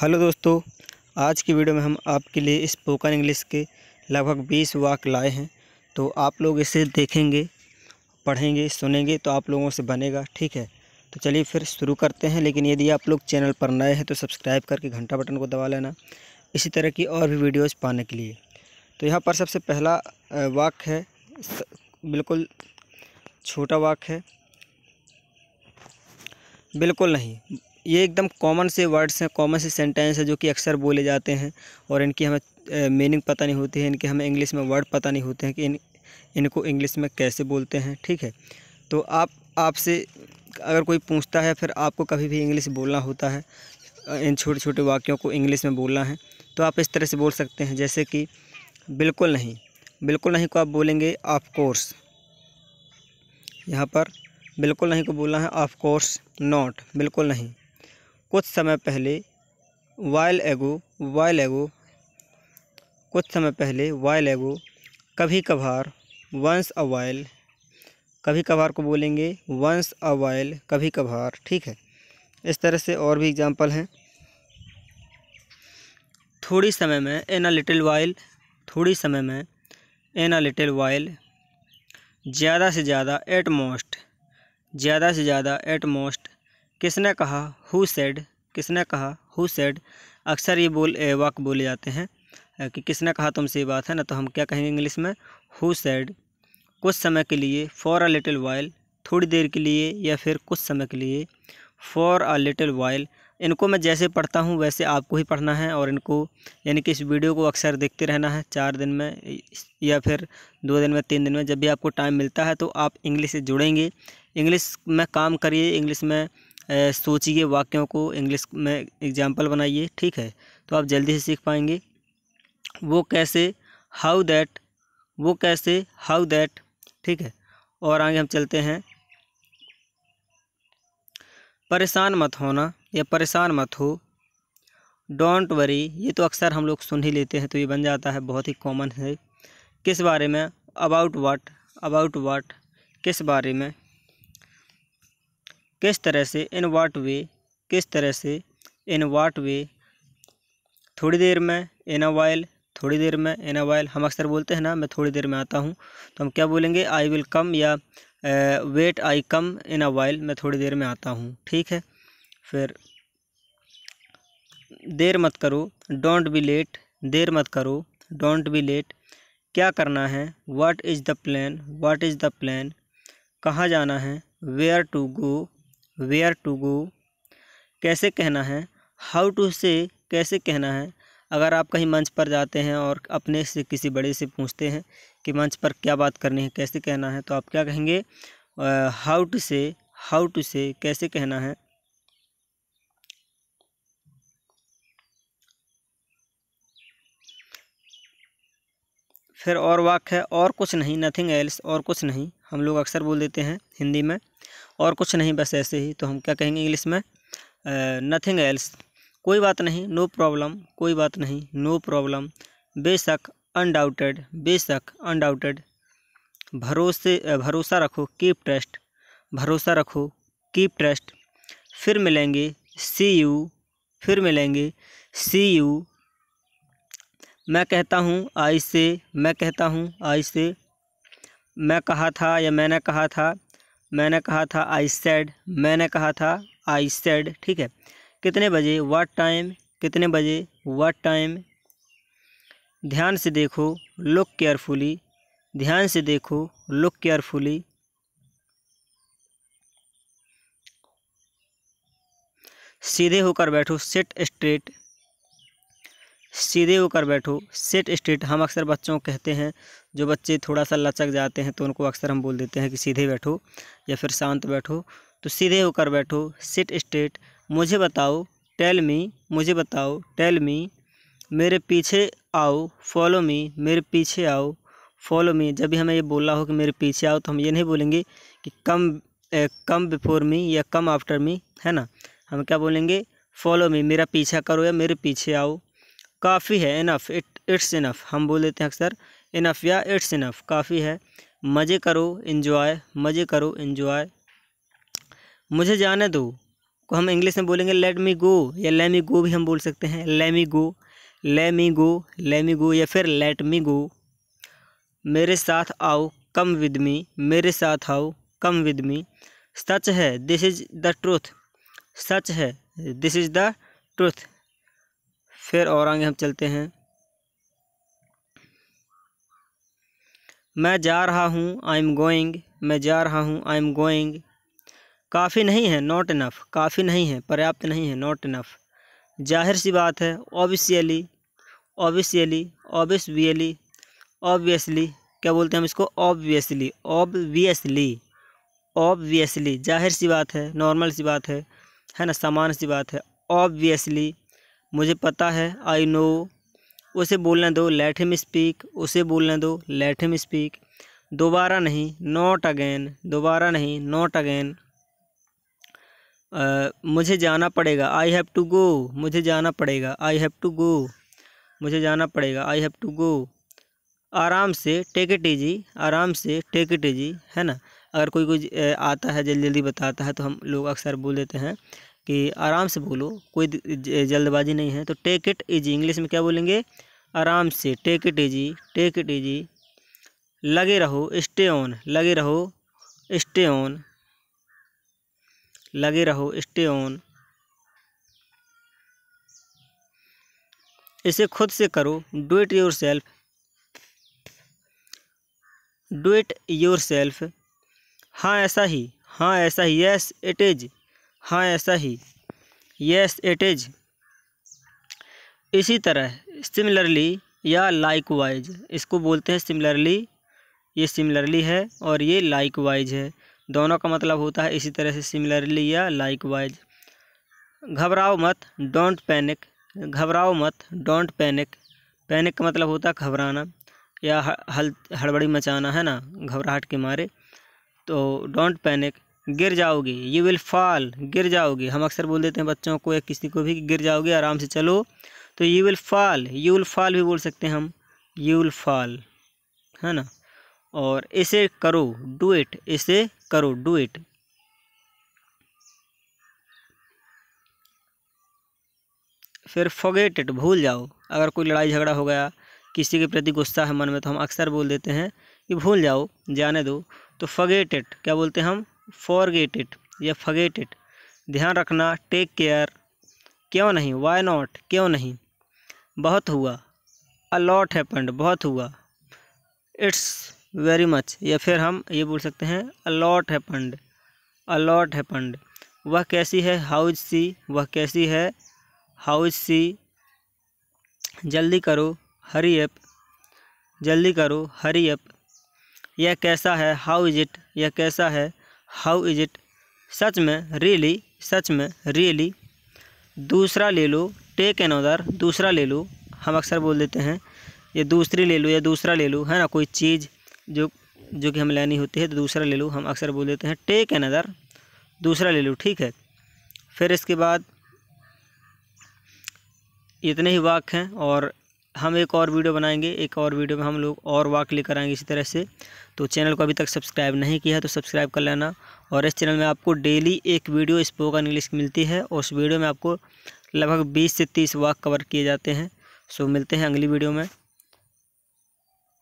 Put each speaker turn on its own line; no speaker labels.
hello दोस्तों आज की वीडियो में हम आपके लिए स्पोकन इंग्लिश के लगभग बीस वाक लाए हैं तो आप लोग इसे देखेंगे पढ़ेंगे सुनेंगे तो आप लोगों से बनेगा ठीक है तो चलिए फिर शुरू करते हैं लेकिन यदि आप लोग चैनल पर नए हैं तो सब्सक्राइब करके घंटा बटन को दबा लेना इसी तरह की और भी वीडियोज़ पाने के लिए तो यहाँ पर सबसे पहला वाक है बिल्कुल छोटा वाक है बिल्कुल नहीं ये एकदम कॉमन से वर्ड्स हैं कॉमन से सेंटेंस है जो कि अक्सर बोले जाते हैं और इनकी हमें मीनिंग पता नहीं होती है इनके हमें इंग्लिश में वर्ड पता नहीं होते हैं कि इन इनको इंग्लिश में कैसे बोलते हैं ठीक है तो आप आपसे अगर कोई पूछता है फिर आपको कभी भी इंग्लिश बोलना होता है इन छोटे छोटे वाक्यों को इंग्लिश में बोलना है तो आप इस तरह से बोल सकते हैं जैसे कि बिल्कुल नहीं बिल्कुल नहीं को आप बोलेंगे ऑफ कोर्स यहाँ पर बिल्कुल नहीं को बोलना है ऑफ कोर्स नॉट बिल्कुल नहीं कुछ समय पहले वाइल एगो वाइल एगो कुछ समय पहले वाइल एगो कभी कभार वंस अ वाइल कभी कभार को बोलेंगे वंस अ वाइल कभी कभार ठीक है इस तरह से और भी एग्जाम्पल हैं थोड़ी समय में एन अ लिटिल वाइल थोड़ी समय में एन अ लिटिल वाइल ज़्यादा से ज़्यादा एट मोस्ट ज़्यादा से ज़्यादा एट मोस्ट किसने कहा हु सेड किसने कहा हु सेड अक्सर ये बोल वाक बोले जाते हैं कि किसने कहा तुमसे ये बात है ना तो हम क्या कहेंगे इंग्लिश में हु सेड कुछ समय के लिए फॉर अ लिटिल वाइल थोड़ी देर के लिए या फिर कुछ समय के लिए फॉर अ लिटिल वाइल इनको मैं जैसे पढ़ता हूँ वैसे आपको ही पढ़ना है और इनको यानी कि इस वीडियो को अक्सर देखते रहना है चार दिन में या फिर दो दिन में तीन दिन में जब भी आपको टाइम मिलता है तो आप इंग्लिश से जुड़ेंगे इंग्लिश में काम करिए इंग्लिश में सोचिए वाक्यों को इंग्लिश में एग्जाम्पल बनाइए ठीक है तो आप जल्दी से सीख पाएंगे वो कैसे हाउ दैट वो कैसे हाउ दैट ठीक है और आगे हम चलते हैं परेशान मत होना या परेशान मत हो डोंट वरी ये तो अक्सर हम लोग सुन ही लेते हैं तो ये बन जाता है बहुत ही कॉमन है किस बारे में अबाउट वाट अबाउट वाट किस बारे में किस तरह से इन वाट वे किस तरह से इन वाट वे थोड़ी देर में इन अ वाइल थोड़ी देर में इन अ वाइल हम अक्सर बोलते हैं ना मैं थोड़ी देर में आता हूँ तो हम क्या बोलेंगे आई विल कम या wait I come in a while मैं थोड़ी देर में आता हूँ ठीक है फिर देर मत करो डोंट बी लेट देर मत करो डोंट बी लेट क्या करना है what is the plan what is the plan कहाँ जाना है where to go where to go कैसे कहना है हाउ टू से कैसे कहना है अगर आप कहीं मंच पर जाते हैं और अपने से किसी बड़े से पूछते हैं कि मंच पर क्या बात करनी है कैसे कहना है तो आप क्या कहेंगे how to say how to say कैसे कहना है फिर और वाक है और कुछ नहीं नथिंग एल्स और कुछ नहीं हम लोग अक्सर बोल देते हैं हिंदी में और कुछ नहीं बस ऐसे ही तो हम क्या कहेंगे इंग्लिश में नथिंग एल्स कोई बात नहीं नो प्रॉब्लम कोई बात नहीं नो प्रॉब्लम बेशक अनडाउटेड बेशक अनडाउटेड भरोसे भरोसा रखो कीप ट्रस्ट भरोसा रखो कीप ट्रस्ट फिर मिलेंगे सी यू फिर मिलेंगे सी यू मैं कहता हूँ आई से मैं कहता हूँ आई से मैं कहा था या मैंने कहा था मैंने कहा था आई सेड मैंने कहा था आई सेड ठीक है कितने बजे वाट टाइम कितने बजे वाट टाइम ध्यान से देखो लुक केयरफुली ध्यान से देखो लुक केयरफुली सीधे होकर बैठो सिट स्ट्रेट सीधे होकर बैठो सेट स्ट्रेट हम अक्सर बच्चों को कहते हैं जो बच्चे थोड़ा सा लचक जाते हैं तो उनको अक्सर हम बोल देते हैं कि सीधे बैठो या फिर शांत बैठो तो सीधे होकर बैठो सेट स्ट्रेट मुझे बताओ टेल मी मुझे बताओ टेल मी मेरे पीछे आओ फॉलो मी मेरे पीछे आओ फॉलो मी जब भी हमें ये बोलना हो कि मेरे पीछे आओ तो हम ये नहीं बोलेंगे कि कम ए, कम बिफोर मी या कम आफ्टर मी है ना हम क्या बोलेंगे फॉलो मी मेरा पीछा करो या मेरे पीछे आओ काफ़ी है इनफ इट इट्स इनफ हम बोल देते हैं अक्सर इनफ या इट्स इनफ काफ़ी है मज़े करो इन्जॉय मज़े करो इन्जॉय मुझे जाने दो को हम इंग्लिश में बोलेंगे लेट मी गो या ले मी गो भी हम बोल सकते हैं ले मी गो ले मी गो ले मी गो या फिर लेट मी गो मेरे साथ आओ कम विद मी मेरे साथ आओ कम विद मी सच है दिस इज़ द ट्रूथ सच है दिस इज़ द ट्रूथ फिर और आगे हम चलते हैं मैं जा रहा हूँ आई एम गोइंग मैं जा रहा हूँ आई एम गोइंग काफ़ी नहीं है नॉट इनफ काफ़ी नहीं है पर्याप्त नहीं है नॉट इनफ जाहिर सी बात है ऑबिशियली ओबियसली ओबियसली ओबियसली क्या बोलते हैं हम इसको ऑब्वियसली ओबियसली ओबियसली जाहिर सी बात है नॉर्मल सी बात है है ना सामान्य सी बात है ऑब्वियसली मुझे पता है आई नो उसे बोलने दो लेट हिम स्पीक उसे बोलने दो लेट हिम स्पीक दोबारा नहीं नॉट अगेन दोबारा नहीं नॉट अगेन मुझे जाना पड़ेगा आई हैव टू गो मुझे जाना पड़ेगा आई हैव टू गो मुझे जाना पड़ेगा आई हैव टू गो आराम से टेक इट ईजी आराम से टेक इट ईजी है ना अगर कोई कोई आता है जल्दी जल्दी बताता है तो हम लोग अक्सर बोल देते हैं कि आराम से बोलो कोई जल्दबाजी नहीं है तो टेक इट इजी इंग्लिश में क्या बोलेंगे आराम से take it easy take it easy लगे रहो स्टे ऑन लगे रहो स्टे ऑन लगे रहो स्टे ऑन इसे खुद से करो do it yourself do it yourself हाँ ऐसा ही हाँ ऐसा ही यस इट इज हाँ ऐसा ही येस इट इज इसी तरह सिमिलरली या लाइक वाइज इसको बोलते हैं सिमिलरली ये सिमिलरली है और ये लाइक वाइज है दोनों का मतलब होता है इसी तरह से सिमिलरली या लाइक वाइज घबराओ मत डोंट पैनिक घबराओ मत डोंट पैनिक पैनिक का मतलब होता है घबराना या हल हड़बड़ी मचाना है ना घबराहट के मारे तो डोंट पैनिक गिर जाओगे यू विल फॉल गिर जाओगे हम अक्सर बोल देते हैं बच्चों को या किसी को भी गिर जाओगे आराम से चलो तो you will fall you will fall भी बोल सकते हैं हम यू विल फॉल है ना और इसे करो डू इट इसे करो डू इट फिर फोगेट इट भूल जाओ अगर कोई लड़ाई झगड़ा हो गया किसी के प्रति गुस्सा है मन में तो हम अक्सर बोल देते हैं कि भूल जाओ जाने दो तो फगेट इट क्या बोलते हैं हम फॉरगेट इट या फगेट इट ध्यान रखना टेक केयर क्यों नहीं वाई नॉट क्यों नहीं बहुत हुआ अलॉट हैपन्ड बहुत हुआ इट्स वेरी मच या फिर हम ये बोल सकते हैं अलॉट हैपन्ड अलॉट हैपन्ड वह कैसी है हाउ इज सी वह कैसी है हाउ इज सी जल्दी करो हरी अप जल्दी करो हरी अप यह कैसा है हाउ इज इट यह कैसा है हाउ इज़ इट सच में रियली सच में रियली दूसरा ले लो टेक एन अदर दूसरा ले लो हम अक्सर बोल देते हैं ये दूसरी ले लो या दूसरा ले लो है ना कोई चीज़ जो जो कि हमें लेनी होती है तो दूसरा ले लो हम अक्सर बोल देते हैं टेक एन अदर दूसरा ले लो ठीक है फिर इसके बाद इतने ही वाक्य हैं और हम एक और वीडियो बनाएंगे एक और वीडियो में हम लोग और वाक कर आएंगे इसी तरह से तो चैनल को अभी तक सब्सक्राइब नहीं किया तो सब्सक्राइब कर लेना और इस चैनल में आपको डेली एक वीडियो स्पोकन इंग्लिश की मिलती है और उस वीडियो में आपको लगभग बीस से तीस वाक कवर किए जाते हैं सो मिलते हैं अगली वीडियो में